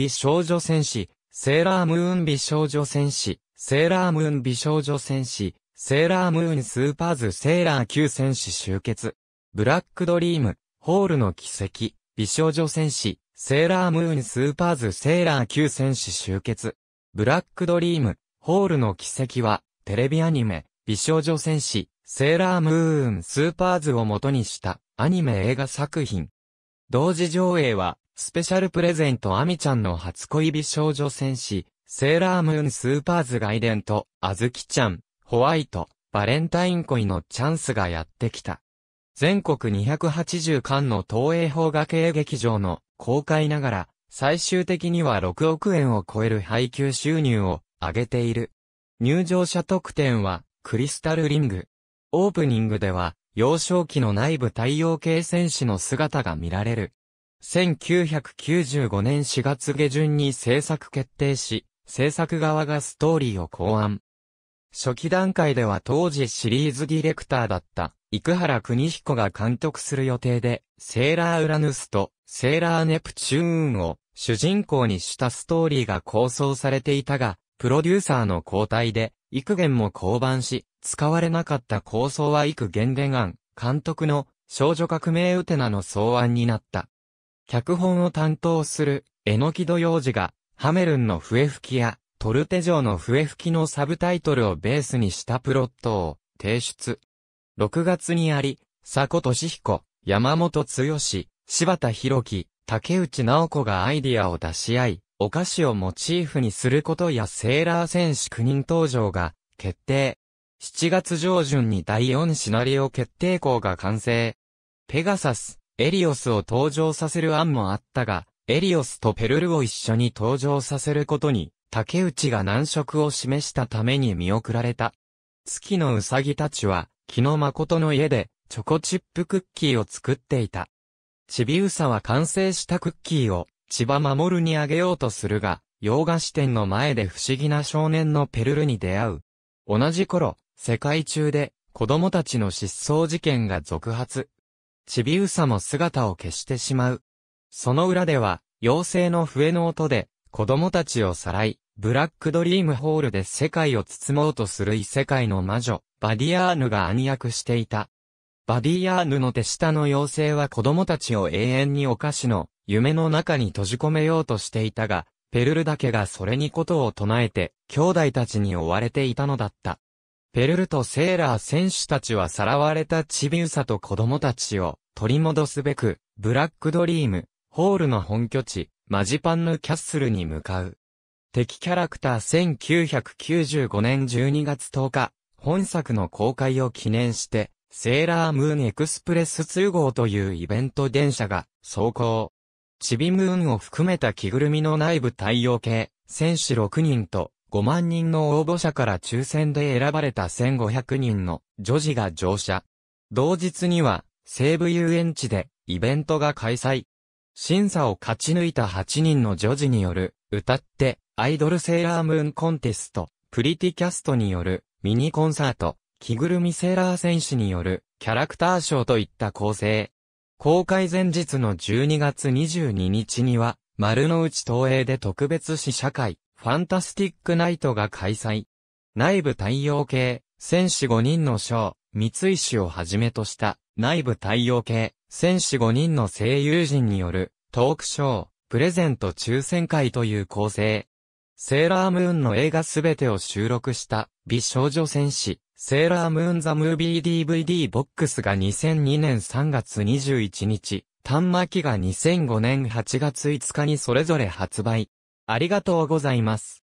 美少女戦士、セーラームーン美少女戦士、セーラームーン美少女戦士、セーラームーンスーパーズセーラー級戦士集結。ブラックドリーム、ホールの奇跡、美少女戦士、セーラームーンスーパーズセーラー級戦士集結。ブラックドリーム、ホールの奇跡は、テレビアニメ、美少女戦士、セーラームーンスーパーズを元にした、アニメ映画作品。同時上映は、スペシャルプレゼントアミちゃんの初恋美少女戦士、セーラームーンスーパーズガイデンと、あずきちゃん、ホワイト、バレンタイン恋のチャンスがやってきた。全国280巻の東映邦画系劇場の公開ながら、最終的には6億円を超える配給収入を上げている。入場者特典は、クリスタルリング。オープニングでは、幼少期の内部太陽系戦士の姿が見られる。1995年4月下旬に制作決定し、制作側がストーリーを考案。初期段階では当時シリーズディレクターだった、生原邦彦が監督する予定で、セーラーウラヌスとセーラーネプチューンを主人公にしたストーリーが構想されていたが、プロデューサーの交代で、幾元も降板し、使われなかった構想は幾元伝案、監督の少女革命ウテナの草案になった。脚本を担当する、榎戸うじが、ハメルンの笛吹きや、トルテ城の笛吹きのサブタイトルをベースにしたプロットを提出。6月にあり、佐古俊彦、山本剛、柴田博樹、竹内直子がアイディアを出し合い、お菓子をモチーフにすることやセーラー戦士9人登場が決定。7月上旬に第4シナリオ決定校が完成。ペガサス、エリオスを登場させる案もあったが、エリオスとペルルを一緒に登場させることに、竹内が難色を示したために見送られた。月のうさぎたちは、木の誠の家で、チョコチップクッキーを作っていた。ちびうさは完成したクッキーを、千葉守にあげようとするが、洋菓子店の前で不思議な少年のペルルに出会う。同じ頃、世界中で、子供たちの失踪事件が続発。ちびうさも姿を消してしまう。その裏では、妖精の笛の音で、子供たちをさらい、ブラックドリームホールで世界を包もうとする異世界の魔女、バディアーヌが暗躍していた。バディアーヌの手下の妖精は子供たちを永遠にお菓子の夢の中に閉じ込めようとしていたが、ペルルだけがそれにことを唱えて、兄弟たちに追われていたのだった。ペルルとセーラー選手たちはさらわれたチビウサと子供たちを取り戻すべく、ブラックドリーム、ホールの本拠地、マジパンヌキャッスルに向かう。敵キャラクター1995年12月10日、本作の公開を記念して、セーラームーンエクスプレス2号というイベント電車が走行。チビムーンを含めた着ぐるみの内部太陽系、選手6人と5万人の応募者から抽選で選ばれた1500人の女児が乗車。同日には、西部遊園地でイベントが開催。審査を勝ち抜いた8人の女児による、歌って、アイドルセーラームーンコンテスト、プリティキャストによる、ミニコンサート、着ぐるみセーラー戦士による、キャラクターショーといった構成。公開前日の12月22日には、丸の内東映で特別試写会。ファンタスティックナイトが開催。内部太陽系、戦士5人の章、三井氏をはじめとした、内部太陽系、戦士5人の声優陣による、トークショー、プレゼント抽選会という構成。セーラームーンの映画すべてを収録した、美少女戦士、セーラームーンザムービー DVD ボックスが2002年3月21日、端末が2005年8月5日にそれぞれ発売。ありがとうございます。